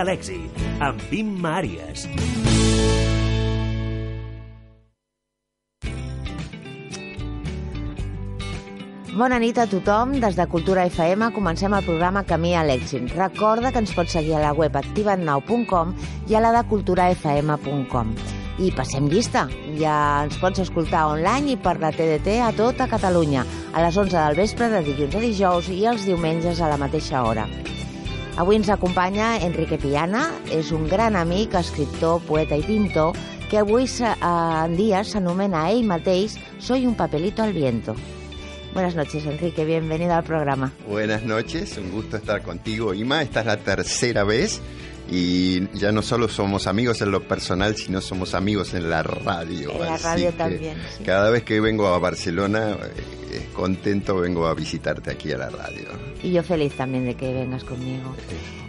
a l'èxit, amb Vimma Àries. Bona nit a tothom. Des de Cultura FM comencem el programa Camí a l'èxit. Recorda que ens pots seguir a la web activatnau.com i a la de culturafm.com. I passem llista. Ja ens pots escoltar online i per la TDT a tota Catalunya, a les 11 del vespre de dilluns a dijous i els diumenges a la mateixa hora. Avui ens acompaña Enrique Piana, ...es un gran amigo, escritor, poeta y pintor, que avui eh, en dia s'anomena ell Mateis... Soy un papelito al viento. Buenas noches, Enrique. Bienvenido al programa. Buenas noches, un gusto estar contigo, Ima. Esta es la tercera vez y ya no solo somos amigos en lo personal, sino somos amigos en la radio. En la radio también. Cada vez que vengo a Barcelona, eh, contento vengo a visitarte aquí a la radio. Y yo feliz también de que vengas conmigo.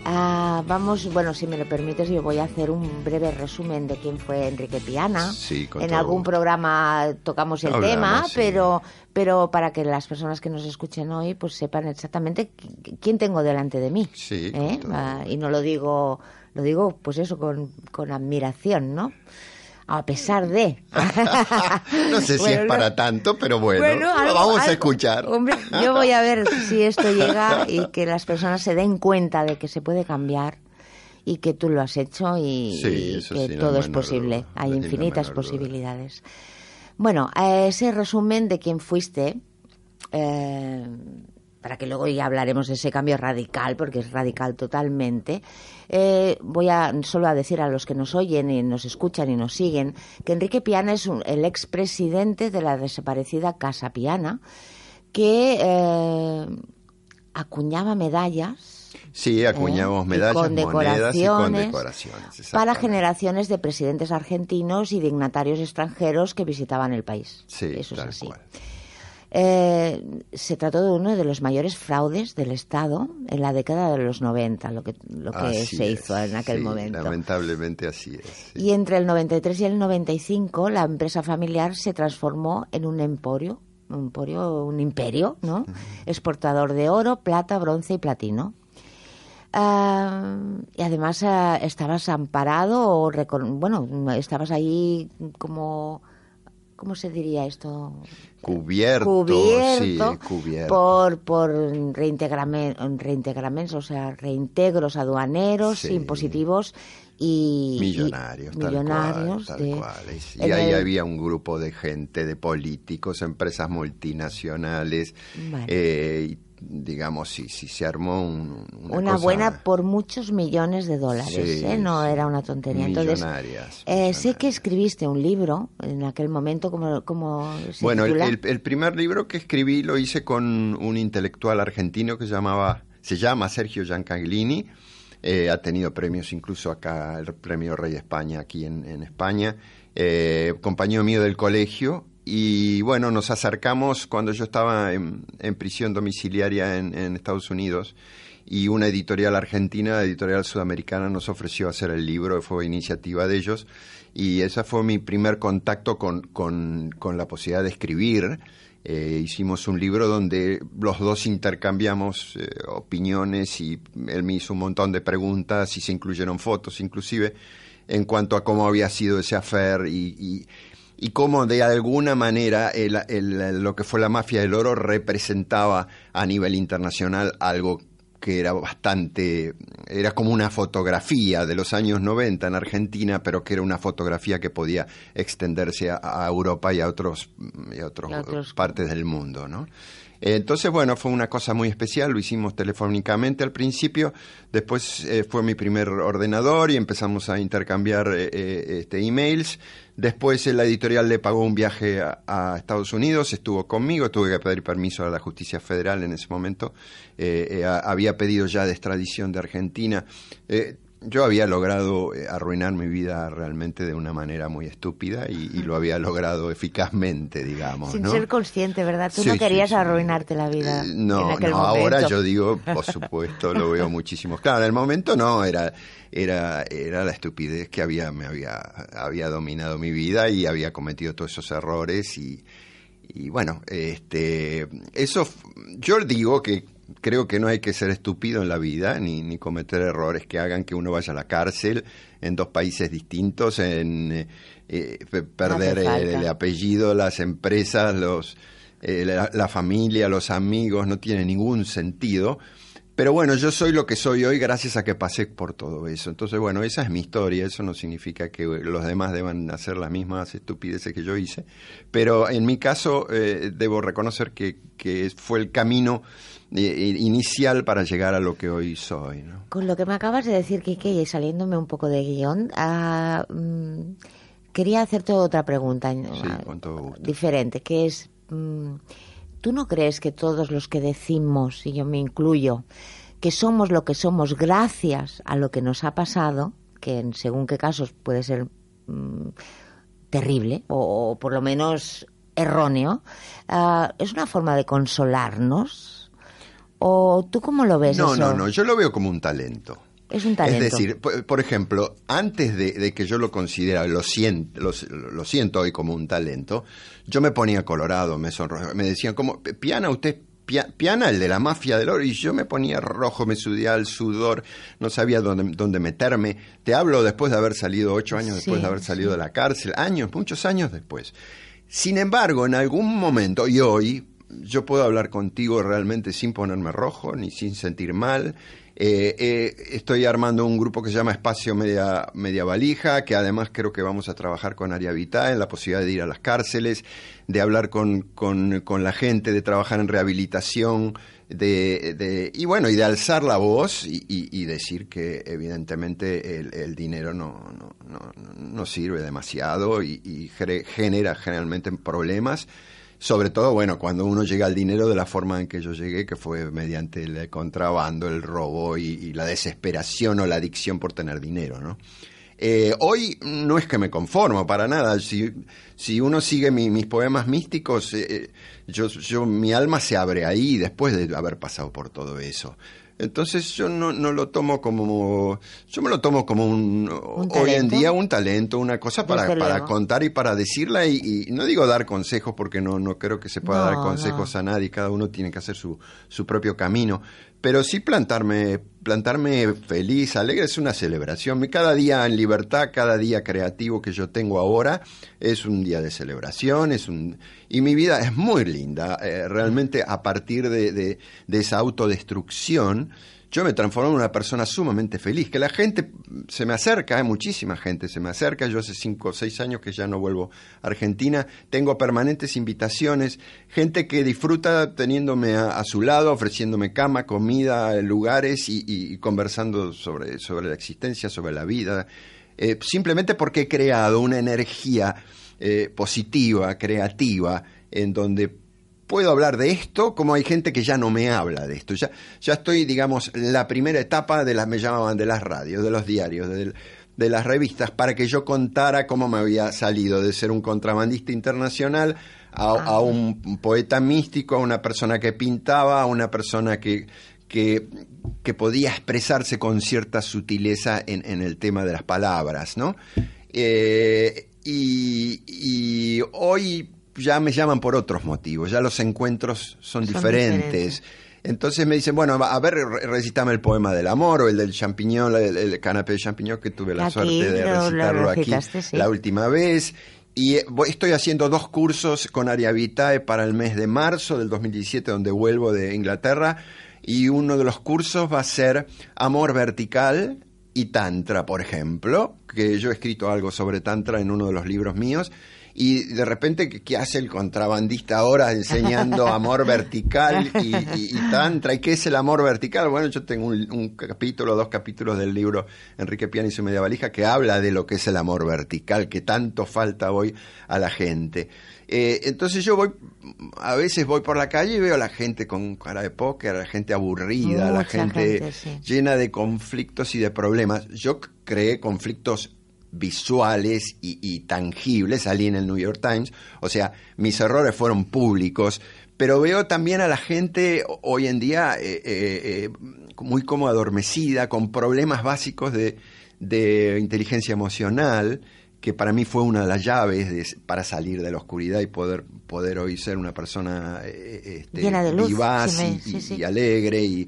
Ah, vamos, bueno, si me lo permites, yo voy a hacer un breve resumen de quién fue Enrique Piana. Sí, en algún programa tocamos el tema, pero pero para que las personas que nos escuchen hoy pues sepan exactamente quién tengo delante de mí. ¿eh? Ah, y no lo digo, lo digo pues eso con, admiración, ¿no? a pesar de. no sé si es para tanto, pero bueno, lo vamos a escuchar. Hombre, yo voy a ver si esto llega y que las personas se den cuenta de que se puede cambiar y que tú lo has hecho y, que todo es posible. Hay infinitas posibilidades. Bueno, ese resumen de quién fuiste, eh, para que luego ya hablaremos de ese cambio radical, porque es radical totalmente. Eh, voy a solo a decir a los que nos oyen y nos escuchan y nos siguen que Enrique Piana es un, el expresidente de la desaparecida Casa Piana, que eh, acuñaba medallas Sí, ¿Eh? acuñamos medallas, monedas y condecoraciones. Para generaciones de presidentes argentinos y dignatarios extranjeros que visitaban el país. Sí, eso es así. Eh, se trató de uno de los mayores fraudes del Estado en la década de los 90, lo que, lo que se hizo en aquel momento. Lamentablemente así es. Y entre el 93 y el 95 la empresa familiar se transformó en un emporio, un, emporio, un imperio, ¿no? Exportador de oro, plata, bronce y platino y además eh, estabas amparado o bueno, estabas ahí como ¿cómo se diría esto? Cubierto, sí, cubierto. Por, por reintegramentos, o sea, reintegros aduaneros, impositivos y... Millonarios, tal millonarios Y ahí había un grupo de gente, de políticos, empresas multinacionales, eh, digamos, si si se armó un, una, buena por muchos millones de dólares, ¿eh? no era una tontería. Eh, sé que escribiste un libro en aquel momento, como, como bueno, el, primer libro que escribí lo hice con un intelectual argentino que llamaba, se llama Sergio Giancaglini. Eh, ha tenido premios incluso acá, el premio Rey de España, aquí en, en España. compañero mío del colegio, y bueno, nos acercamos cuando yo estaba en, prisión domiciliaria en, Estados Unidos y una editorial argentina, editorial sudamericana, nos ofreció hacer el libro, fue iniciativa de ellos y ese fue mi primer contacto con, con, con la posibilidad de escribir. Eh, hicimos un libro donde los dos intercambiamos eh, opiniones y él me hizo un montón de preguntas y se incluyeron fotos inclusive en cuanto a cómo había sido ese affair y y cómo de alguna manera lo que fue la mafia del oro representaba a nivel internacional algo que era bastante, era como una fotografía de los años 90 en Argentina, pero que era una fotografía que podía extenderse a, Europa y a otros, otros, partes del mundo, Entonces, bueno, fue una cosa muy especial, lo hicimos telefónicamente al principio, después eh, fue mi primer ordenador y empezamos a intercambiar eh, eh, este, emails Después eh, la editorial le pagó un viaje a, Estados Unidos, estuvo conmigo, tuve que pedir permiso a la justicia federal en ese momento, eh, eh, había pedido ya de extradición de Argentina yo había logrado eh, arruinar mi vida realmente de una manera muy estúpida y, lo había logrado eficazmente, digamos. Sin ser consciente, ¿verdad? Tú no querías arruinarte la vida. Eh, no, no ahora yo digo, por supuesto, lo veo muchísimo. Claro, en el momento no, era, era, era la estupidez que había, me había, había dominado mi vida y había cometido todos esos errores y, y bueno, este, eso, yo digo que creo que no hay que ser estúpido en la vida ni, cometer errores que hagan que uno vaya a la cárcel en dos países distintos, en eh, eh, perder el, apellido, las empresas, los, eh, la, familia, los amigos, no tiene ningún sentido. Pero bueno, yo soy lo que soy hoy gracias a que pasé por todo eso. Entonces, bueno, esa es mi historia. Eso no significa que los demás deban hacer las mismas estupideces que yo hice. Pero en mi caso, eh, debo reconocer que, fue el camino eh, inicial para llegar a lo que hoy soy. Con lo que me acabas de decir, Kike, y saliéndome un poco de guión, ah, mm, quería hacerte otra pregunta diferente, que es... Mm, ¿Tú no crees que todos los que decimos, y yo me incluyo, que somos lo que somos gracias a lo que nos ha pasado, que en según qué casos puede ser mm, terrible o, por lo menos erróneo, ah, es una forma de consolarnos? ¿O tú cómo lo ves? No, no, no, yo lo veo como un talento. Es un talento. Es decir, por, ejemplo, antes de, que yo lo considera, lo, siento hoy como un talento, yo me ponía colorado, me sonrojaba, me decían como, Piana, usted Piana, el de la mafia del oro, y yo me ponía rojo, me sudía el sudor, no sabía dónde, dónde meterme. Te hablo después de haber salido, ocho años después de haber salido de la cárcel, años, muchos años después. Sin embargo, en algún momento, y hoy, yo puedo hablar contigo realmente sin ponerme rojo, ni sin sentir mal, eh, eh, estoy armando un grupo que se llama Espacio Media, Media Valija, que además creo que vamos a trabajar con Área en la posibilidad de ir a las cárceles, de hablar con, la gente, de trabajar en rehabilitación, de, y bueno, y de alzar la voz y, decir que evidentemente el, dinero no, no, sirve demasiado y, y genera generalmente problemas. Sobre todo, bueno, cuando uno llega al dinero de la forma en que yo llegué, que fue mediante el contrabando, el robo y, la desesperación o la adicción por tener dinero, ¿no? Eh, hoy no es que me conformo para nada. Si, si uno sigue mis poemas místicos, eh, eh, yo, yo, mi alma se abre ahí después de haber pasado por todo eso. Entonces yo no, no lo tomo como, yo me lo tomo como un, hoy en día un talento, una cosa para, para contar y para decirla y, no digo dar consejos porque no, creo que se pueda dar consejos a nadie, cada uno tiene que hacer su, su propio camino, pero sí plantarme, plantarme feliz, alegre, es una celebración. Cada día en libertad, cada día creativo que yo tengo ahora, es un día de celebración, es un... y mi vida es muy linda, eh, realmente a partir de esa autodestrucción yo me transformo en una persona sumamente feliz, que la gente se me acerca, hay muchísima gente se me acerca, yo hace cinco o seis años que ya no vuelvo a Argentina, tengo permanentes invitaciones, gente que disfruta teniéndome a, su lado, ofreciéndome cama, comida, lugares y, conversando sobre, sobre la existencia, sobre la vida, eh, simplemente porque he creado una energía eh, positiva, creativa, en donde puedo hablar de esto, como hay gente que ya no me habla de esto. Ya, ya estoy, digamos, en la primera etapa de las, me llamaban de las radios, de los diarios, de, las revistas, para que yo contara cómo me había salido de ser un contrabandista internacional a, un poeta místico, a una persona que pintaba, a una persona que, que, podía expresarse con cierta sutileza en, el tema de las palabras, ¿no? Eh, y hoy ya me llaman por otros motivos, ya los encuentros son, diferentes. Entonces me dicen, bueno, a ver, recitame el poema del amor o el del champiñón, el, canapé de champiñón, que tuve la suerte de recitarlo aquí la última vez. Y eh, estoy haciendo dos cursos con Aria para el mes de marzo del 2017, donde vuelvo de Inglaterra. Y uno de los cursos va a ser Amor Vertical y Tantra, por ejemplo, que yo he escrito algo sobre Tantra en uno de los libros míos y de repente, ¿qué hace el contrabandista ahora enseñando amor vertical y, tantra? ¿Y qué es el amor vertical? Bueno, yo tengo un, capítulo, dos capítulos del libro Enrique Piana y su media valija que habla de lo que es el amor vertical, que tanto falta hoy a la gente. Eh, entonces yo voy, a veces voy por la calle y veo a la gente con cara de póker, a la gente aburrida, a la gente, llena de conflictos y de problemas. Yo creé conflictos visuales y, tangibles, salí en el New York Times, o sea, mis errores fueron públicos, pero veo también a la gente hoy en día eh, eh, eh, muy como adormecida, con problemas básicos de, inteligencia emocional, que para mí fue una de las llaves para salir de la oscuridad y poder, poder hoy ser una persona este, Llena de luz, vivaz y, alegre y...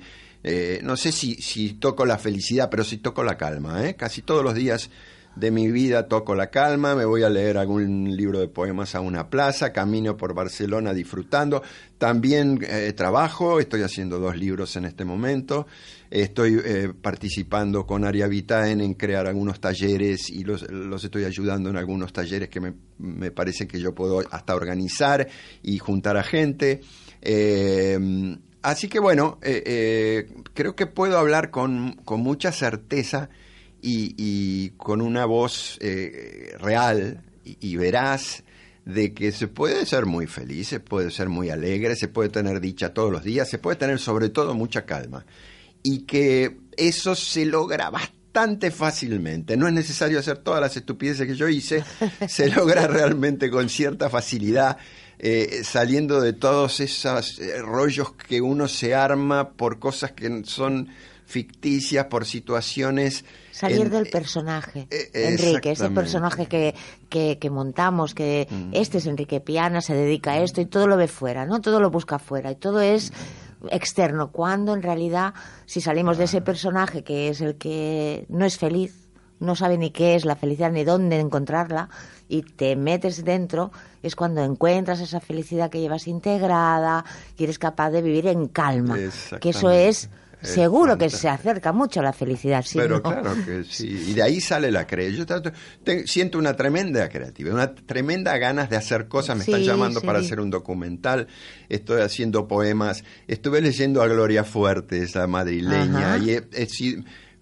no sé si, toco la felicidad, pero sí toco la calma. Casi todos los días de mi vida toco la calma, me voy a leer algún libro de poemas a una plaza, camino por Barcelona disfrutando, también eh, trabajo, estoy haciendo dos libros en este momento, estoy eh, participando con Aria Vitaen en crear algunos talleres y los, estoy ayudando en algunos talleres que me, parece que yo puedo hasta organizar y juntar a gente. Em, así que bueno, eh, creo que puedo hablar con, con mucha certeza y, con una voz eh, real y, veraz de que se puede ser muy feliz, se puede ser muy alegre, se puede tener dicha todos los días, se puede tener sobre todo mucha calma. Y que eso se logra bastante fácilmente. No es necesario hacer todas las estupideces que yo hice, se logra realmente con cierta facilidad. Eh, saliendo de todos esos eh, rollos que uno se arma por cosas que son ficticias, por situaciones Salir del personaje, eh, eh, Enrique, ese personaje que, que, montamos, que mm. este es Enrique Piana, se dedica a esto y todo lo ve fuera, ¿no? Todo lo busca fuera y todo es externo, cuando en realidad si salimos de ese personaje que es el que no es feliz, no sabe ni qué es la felicidad ni dónde encontrarla y te metes dentro, es cuando encuentras esa felicidad que llevas integrada y eres capaz de vivir en calma, que eso es Seguro que se acerca mucho a la felicidad, sí. Pero claro que sí. Y de ahí sale la creación Yo siento una tremenda creatividad, una tremenda ganas de hacer cosas. Me están llamando para hacer un documental. Estoy haciendo poemas. Estuve leyendo a Gloria Fuerte esa madrileña. Y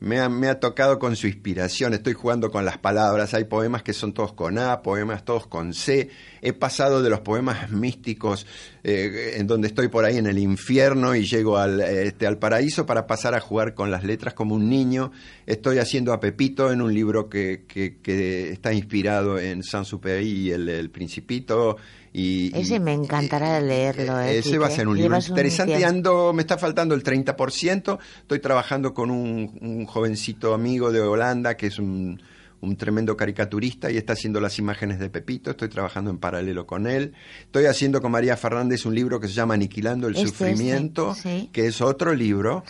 me, me ha, tocado con su inspiración, estoy jugando con las palabras, hay poemas que son todos con A, poemas todos con C, he pasado de los poemas místicos eh, en donde estoy por ahí en el infierno y llego al, este, al paraíso para pasar a jugar con las letras como un niño. Estoy haciendo a Pepito en un libro que, que, está inspirado en saint y el, Principito. Y, ese me encantará leerlo. Eh, eh, ese va a ser un libro interesante. Ando, me está faltando el 30%. Estoy trabajando con un, jovencito amigo de Holanda que es un, un tremendo caricaturista y está haciendo las imágenes de Pepito, estoy trabajando en paralelo con él. Estoy haciendo con María Fernández un libro que se llama Aniquilando el este Sufrimiento, que es otro libro.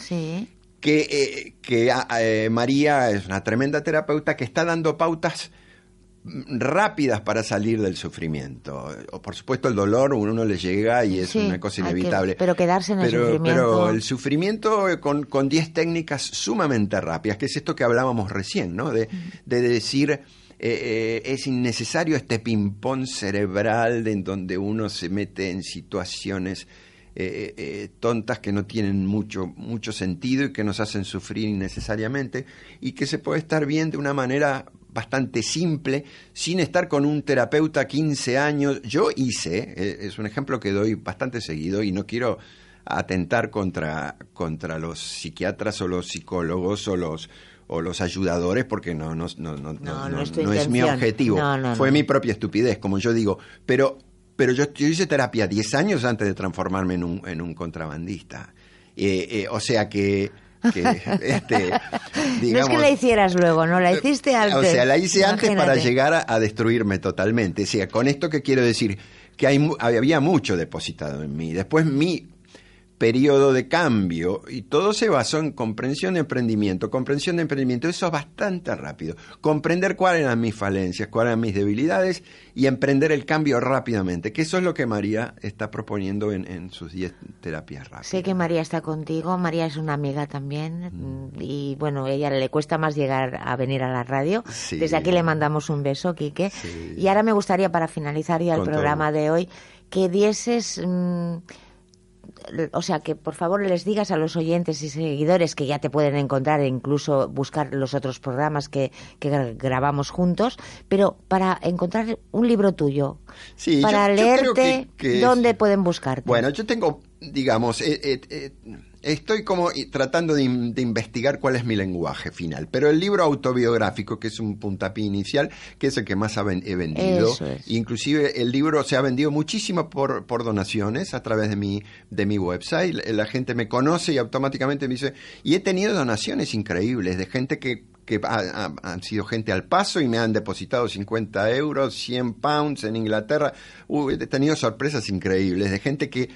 Que, eh, que ah, eh, María es una tremenda terapeuta que está dando pautas rápidas para salir del sufrimiento. O, por supuesto el dolor uno le llega y es una cosa inevitable. pero quedarse en el sufrimiento. Pero el sufrimiento eh, con 10 técnicas sumamente rápidas, que es esto que hablábamos recién, ¿no? De, decir... Eh, eh, es innecesario este ping-pong cerebral en donde uno se mete en situaciones tontas que no tienen mucho, mucho sentido y que nos hacen sufrir innecesariamente y que se puede estar bien de una manera bastante simple, sin estar con un terapeuta 15 años. Yo hice, eh, es un ejemplo que doy bastante seguido y no quiero atentar contra, contra los psiquiatras o los psicólogos o los o los ayudadores porque no no no es, mi objetivo fue mi propia estupidez como yo digo pero pero yo, hice terapia 10 años antes de transformarme en un, en un contrabandista eh, eh, o sea que Este, no es que la hicieras luego, no la eh, hiciste antes. O sea, la hice antes para llegar a, destruirme totalmente. O sea, con esto que quiero decir, que hay, había mucho depositado en mí. Después mi periodo de cambio y todo se basó en comprensión de emprendimiento, comprensión de emprendimiento, eso es bastante rápido, comprender cuáles eran mis falencias, cuáles eran mis debilidades y emprender el cambio rápidamente, que eso es lo que María está proponiendo en, sus 10 terapias rápidas. Sé que María está contigo, María es una amiga también mm. y bueno, a ella le cuesta más llegar a venir a la radio, desde aquí le mandamos un beso, Quique, y ahora me gustaría para finalizar ya el programa de hoy que dieses... Mm, o sea, que por favor les digas a los oyentes y seguidores que ya te pueden encontrar e incluso buscar los otros programas que, grabamos juntos, pero para encontrar un libro tuyo, para leerte, ¿dónde pueden buscarte? Bueno, yo tengo, digamos, eh, eh, eh, Estoy como tratando de, investigar cuál es mi lenguaje final, pero el libro autobiográfico, que es un puntapié inicial, que es el que más he vendido, inclusive el libro se ha vendido muchísimo por, por donaciones a través de mi, de mi website, la gente me conoce y automáticamente me dice, y he tenido donaciones increíbles de gente que que han sido gente al paso y me han depositado 50 euros, 100 pounds en Inglaterra. he tenido sorpresas increíbles de gente que,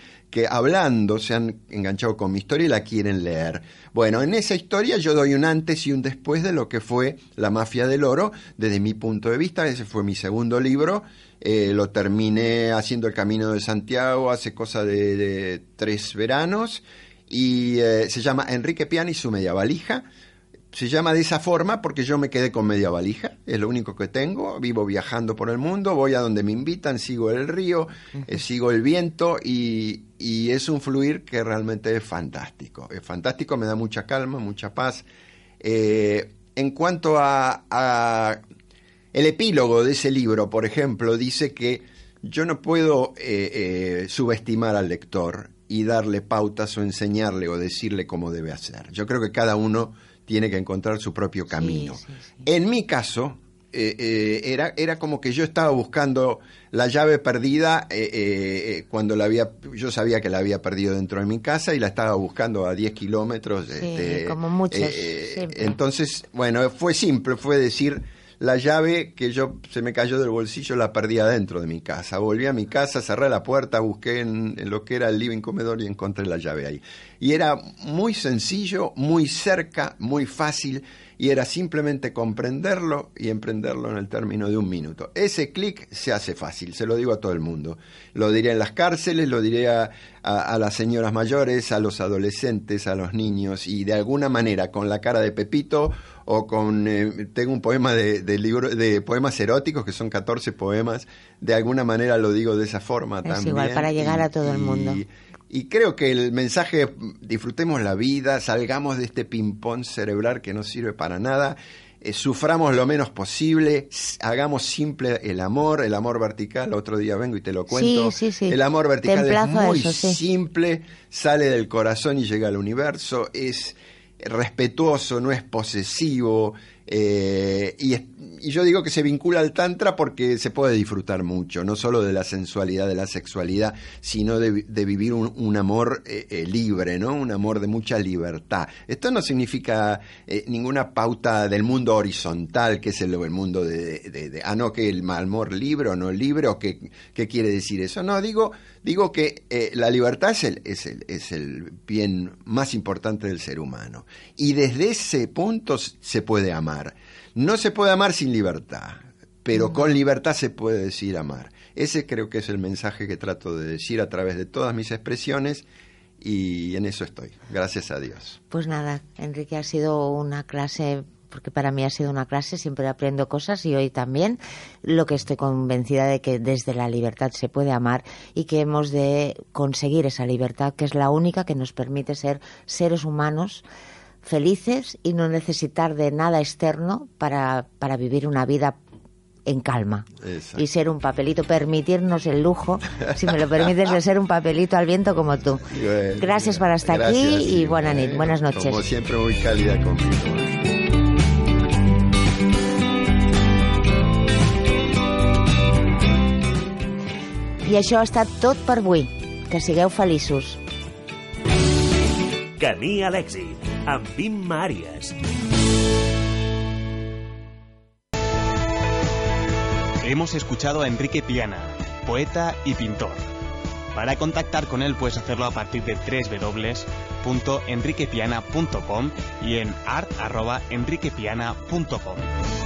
hablando se han enganchado con mi historia y la quieren leer. Bueno, en esa historia yo doy un antes y un después de lo que fue La Mafia del Oro, desde mi punto de vista. Ese fue mi segundo libro. Eh, lo terminé haciendo El Camino de Santiago hace cosa de, tres veranos. Y eh, se llama Enrique Piani y su media valija se llama de esa forma porque yo me quedé con media valija, es lo único que tengo, vivo viajando por el mundo, voy a donde me invitan, sigo el río, eh, sigo el viento y, es un fluir que realmente es fantástico. Es fantástico, me da mucha calma, mucha paz. Eh, en cuanto a, el epílogo de ese libro, por ejemplo, dice que yo no puedo eh, subestimar al lector y darle pautas o enseñarle o decirle cómo debe hacer. Yo creo que cada uno tiene que encontrar su propio camino. En mi caso, eh, eh, era, era como que yo estaba buscando la llave perdida eh, cuando la había, yo sabía que la había perdido dentro de mi casa y la estaba buscando a 10 kilómetros. Este, como muchos. entonces, bueno, fue simple, fue decir, la llave que yo se me cayó del bolsillo, la perdí adentro de mi casa. Volví a mi casa, cerré la puerta, busqué en, lo que era el living comedor y encontré la llave ahí. Y era muy sencillo, muy cerca, muy fácil y era simplemente comprenderlo y emprenderlo en el término de un minuto. Ese clic se hace fácil, se lo digo a todo el mundo. Lo diré en las cárceles, lo diré a, las señoras mayores, a los adolescentes, a los niños y de alguna manera con la cara de Pepito o con... Eh, tengo un poema de, libro, de poemas eróticos que son 14 poemas, de alguna manera lo digo de esa forma también. Es igual, para llegar a todo el mundo. Y creo que el mensaje es disfrutemos la vida, salgamos de este ping-pong cerebral que no sirve para nada, eh, suframos lo menos posible, hagamos simple el amor, el amor vertical, otro día vengo y te lo cuento. El amor vertical es muy simple, sale del corazón y llega al universo, es respetuoso, no es posesivo, eh, y, yo digo que se vincula al tantra porque se puede disfrutar mucho, no solo de la sensualidad, de la sexualidad, sino de, vivir un, amor eh, eh, libre, ¿no? Un amor de mucha libertad. Esto no significa ninguna pauta del mundo horizontal, que es el, mundo de, ah, no, que el amor libre o no libre, o que, qué quiere decir eso. No, digo, digo que la libertad es el bien más importante del ser humano. Y desde ese punto se puede amar no se puede amar sin libertad, pero mm. con libertad se puede decir amar. Ese creo que es el mensaje que trato de decir a través de todas mis expresiones y en eso estoy, gracias a Dios. Pues nada, Enrique, ha sido una clase porque para mí ha sido una clase, siempre aprendo cosas y hoy también lo que estoy convencida de que desde la libertad se puede amar y que hemos de conseguir esa libertad que es la única que nos permite ser seres humanos felices y no necesitar de nada externo para, vivir una vida en calma y ser un papelito, permitirnos el lujo, si me lo permites, de ser un papelito al viento como tú. gracias por estar aquí y buena ¿eh? buenas noches. Como siempre, muy cálida conmigo. I ha estat tot Que sigueu feliços a Hemos escuchado a Enrique Piana, poeta y pintor. Para contactar con él puedes hacerlo a partir de www.enriquepiana.com y en art.enriquepiana.com.